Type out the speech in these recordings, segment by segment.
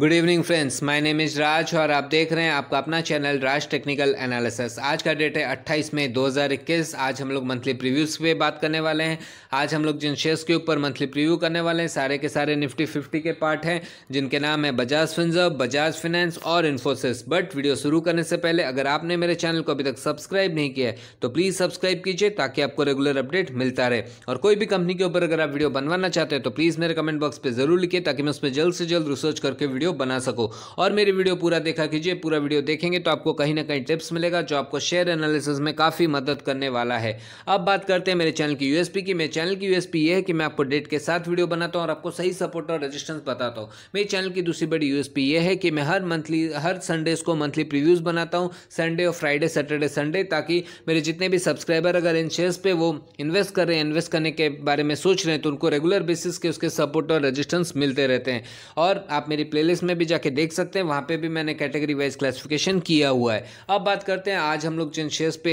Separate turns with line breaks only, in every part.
good evening friends my name is Raj और आप देख रहे हैं आपका अपना चैनल राज टेक्निकल एनालिसिस आज का डेट है 28 मई 2021 आज हम लोग मंथली प्रीव्यूज पे बात करने वाले हैं आज हम लोग जिन शेयर्स के ऊपर मंथली प्रीव्यू करने वाले हैं सारे के सारे निफ्टी 50 के पार्ट हैं जिनके नाम है बजाज फिंजर्व बजाज फिनेंस और इन्फोसिस बट वीडियो शुरू करने से पहले अगर आपने मेरे चैनल को अभी तक सब्सक्राइब नहीं किया है तो प्लीज़ सब्सक्राइब कीजिए ताकि आपको रेगुलर अपडेट मिलता रहे और कोई भी कंपनी के ऊपर अगर आप वीडियो बनवाना चाहते हैं तो प्लीज़ मेरे कमेंट बॉक्स पर जरूर लिखिए ताकि मैं उसमें जल्द से जल्द रिसर्च करके वीडियो वीडियो बना सको और मेरी वीडियो पूरा देखा कीजिए पूरा वीडियो देखेंगे तो आपको कहीं ना कहीं टिप्स मिलेगा जो आपको शेयर एनालिसिस में काफ़ी मदद करने वाला है अब बात करते हैं मेरे चैनल की यूएसपी की मेरे चैनल की यूएसपी ये है कि मैं आपको डेट के साथ वीडियो बनाता हूँ और आपको सही सपोर्ट और रजिस्टेंस बताता हूँ मेरे चैनल की दूसरी बड़ी यूएसपी ये है कि मैं हर मंथली हर संडेज़ को मंथली प्रीव्यूज़ बनाता हूँ संडे और फ्राइडे सैटरडे संडे ताकि मेरे जितने भी सब्सक्राइबर अगर इन शेयर्स पे वो इन्वेस्ट कर रहे हैं इन्वेस्ट करने के बारे में सोच रहे हैं तो उनको रेगुलर बेसिस के उसके सपोर्ट और रजिस्टेंस मिलते रहते हैं और आप मेरी प्लेलिस्ट प्लेलिस्ट में भी जाके देख सकते हैं वहाँ पे भी मैंने कैटेगरी वाइज क्लासिफिकेशन किया हुआ है अब बात करते हैं आज हम लोग जिन शेयर्स पे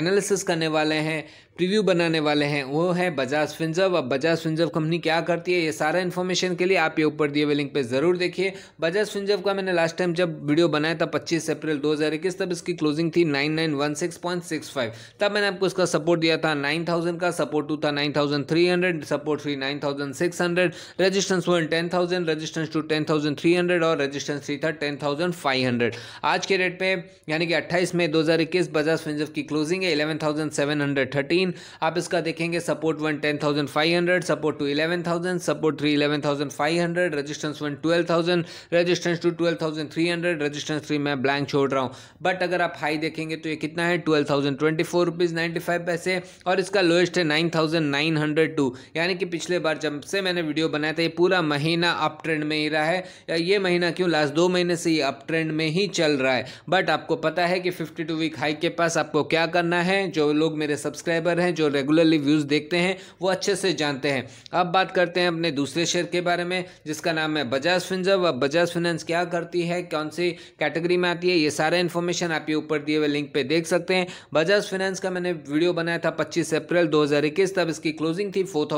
एनालिसिस करने वाले हैं प्रीव्यू बनाने वाले हैं वो है बजाज फिंजव अब बजाज फिंजव कंपनी क्या करती है ये सारा इन्फॉर्मेशन के लिए आप ये ऊपर दिए हुए लिंक पे ज़रूर देखिए बजाज फिंजव का मैंने लास्ट टाइम जब वीडियो बनाया था 25 अप्रैल 2021 तब इसकी क्लोजिंग थी 9916.65 तब मैंने आपको इसका सपोर्ट दिया था नाइन का सपोर्ट टू था nine support three nine resistance one ten resistance two ten और रजिस्टेंस थ्री था टेन आज के डेट पर यानी कि अट्ठाईस मई दो बजाज फिंजव की क्लोजिंग है इलेवन थर्टीन आप इसका देखेंगे support one ten thousand five hundred support two eleven thousand support three eleven thousand five hundred resistance one twelve thousand resistance two twelve thousand three hundred resistance three मैं blank छोड़ रहा हूँ but अगर आप high देखेंगे तो ये कितना है twelve thousand twenty four rupees ninety five पैसे और इसका लोएस्ट है nine thousand nine hundred two यानी कि पिछले बार जब से मैंने वीडियो बनाया था ये पूरा महीना अप ट्रेंड में ही रहा है या ये महीना क्यों लास्ट दो महीने से ये अप ट्रेंड में ही चल रहा है बट आपको पता है कि फिफ्टी टू वीक हाई के पास आपको क्या करना है जो लोग मेरे सब्सक्राइबर व्यूवर हैं जो रेगुलरली व्यूज़ देखते हैं वो अच्छे से जानते हैं अब बात करते हैं अपने दूसरे शेयर के बारे में जिसका नाम है बजाज फिंजर्व व बजाज फिनेंस क्या करती है कौन सी कैटेगरी में आती है ये सारा इन्फॉर्मेशन आप ये ऊपर दिए हुए लिंक पर देख सकते हैं बजाज फिनेंस का मैंने वीडियो बनाया था पच्चीस अप्रैल दो तब इसकी क्लोजिंग थी फोर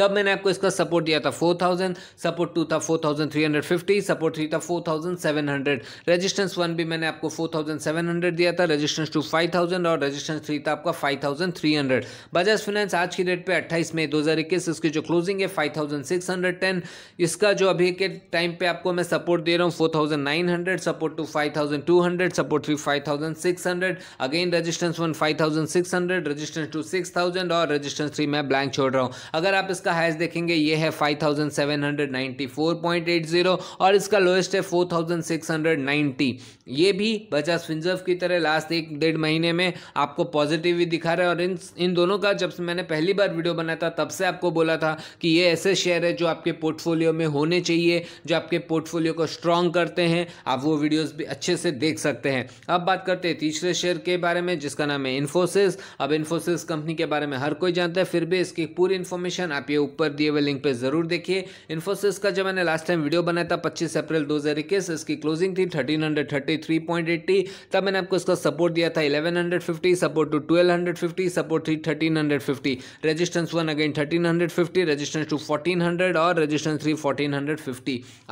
तब मैंने आपको इसका सपोर्ट दिया था फोर थाउजेंड सपोर्ट टू था four thousand three hundred fifty support three था four seven hundred resistance one भी मैंने आपको फोर थाउजेंड सेवन हंड्रेड दिया था रेजिस्टेंस टू फाइव थाउजेंड और रेजिस्टेंस थ्री था आपका five thousand three hundred Bajaj finance आज की डेट पे 28 मई दो हज़ार इक्कीस इसकी जो क्लोजिंग है five thousand six hundred ten इसका जो अभी के टाइम पे आपको मैं सपोर्ट दे रहा हूँ four thousand nine hundred support two five thousand two hundred support three five hundred again resistance one five thousand six hundred resistance two six thousand और रेजिस्टेंस थ्री मैं ब्लैंक छोड़ रहा हूं अगर आप इसका इसका हाइस्ट देखेंगे ये है 5794.80 और इसका लोएस्ट है 4690 ये भी बजाज फिंजर्व की तरह लास्ट एक डेढ़ महीने में आपको पॉजिटिव भी दिखा रहा है और इन इन दोनों का जब से मैंने पहली बार वीडियो बनाया था तब से आपको बोला था कि ये ऐसे शेयर है जो आपके पोर्टफोलियो में होने चाहिए जो आपके पोर्टफोलियो को स्ट्रांग करते हैं आप वो वीडियोज़ भी अच्छे से देख सकते हैं अब बात करते हैं तीसरे शेयर के बारे में जिसका नाम है इन्फोसिस अब इन्फोसिस कंपनी के बारे में हर कोई जानता है फिर भी इसकी पूरी इन्फॉर्मेशन आप ये ऊपर दिए हुए लिंक पर जरूर देखिए इन्फोसिस का जो मैंने लास्ट टाइम वीडियो बनाया था पच्चीस अप्रैल दो इसकी क्लोजिंग थी थर्टीन तब मैंने आपको इसका सपोर्ट दिया था eleven support two twelve support three thirteen resistance one again thirteen resistance two fourteen और रजिस्टेंस थ्री फोर्टीन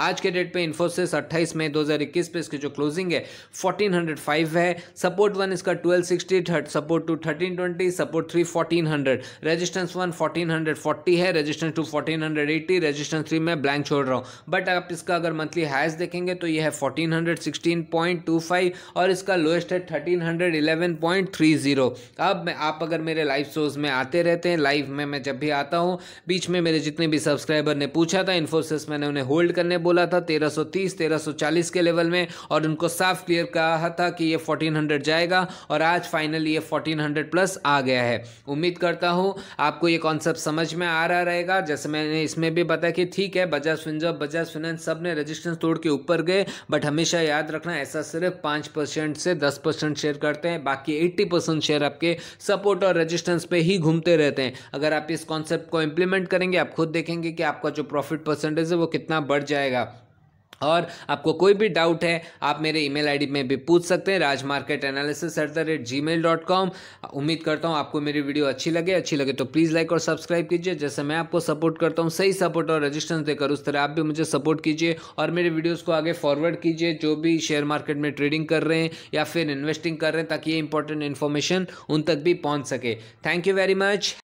आज के डेट पे इन्फोसिस 28 मई 2021 पे इसकी जो क्लोजिंग है 1405 है सपोर्ट वन इसका 1260 support two 1320 support three 1400 resistance one 1440 है resistance two fourteen hundred eighty resistance three मैं ब्लैंक छोड़ रहा हूँ बट आप इसका अगर मंथली हाइस देखेंगे तो यह है fourteen hundred sixteen point two five और इसका लोएस्ट है thirteen hundred eleven point three zero अब मैं आप अगर मेरे लाइव शोज में आते रहते हैं लाइव में मैं जब भी आता हूँ बीच में मेरे जितने भी सब्सक्राइबर ने पूछा था इन्फोसिस मैंने उन्हें होल्ड करने बोला था तेरह सौ तीस तेरह सौ चालीस के लेवल में और उनको साफ क्लियर कहा था कि ये फोर्टीन हंड्रेड जाएगा और आज फाइनली ये फोर्टीन हंड्रेड प्लस आ गया है उम्मीद करता हूँ आपको ये कॉन्सेप्ट समझ में आ रहा है क्या रहेगा जैसे मैंने इसमें भी बताया कि ठीक है बजाज फिंजर्व बजाज फाइनेंस सब ने रजिस्टेंस तोड़ के ऊपर गए बट हमेशा याद रखना ऐसा सिर्फ पाँच परसेंट से दस परसेंट शेयर करते हैं बाकी एट्टी परसेंट शेयर आपके सपोर्ट और रजिस्टेंस पे ही घूमते रहते हैं अगर आप इस कॉन्सेप्ट को इम्प्लीमेंट करेंगे आप खुद देखेंगे कि आपका जो प्रॉफिट परसेंटेज है वो कितना बढ़ जाएगा और आपको कोई भी डाउट है आप मेरे ईमेल आईडी में भी पूछ सकते हैं Raj market analysis at the rate Gmail dot com उम्मीद करता हूँ आपको मेरी वीडियो अच्छी लगे अच्छी लगे तो प्लीज़ लाइक और सब्सक्राइब कीजिए जैसे मैं आपको सपोर्ट करता हूँ सही सपोर्ट और रजिस्टेंस देकर उस तरह आप भी मुझे सपोर्ट कीजिए और मेरे वीडियोज़ को आगे फॉरवर्ड कीजिए जो भी शेयर मार्केट में ट्रेडिंग कर रहे हैं या फिर इन्वेस्टिंग कर रहे हैं ताकि ये इंपॉर्टेंट इन्फॉर्मेशन उन तक भी पहुँच सके थैंक यू वेरी मच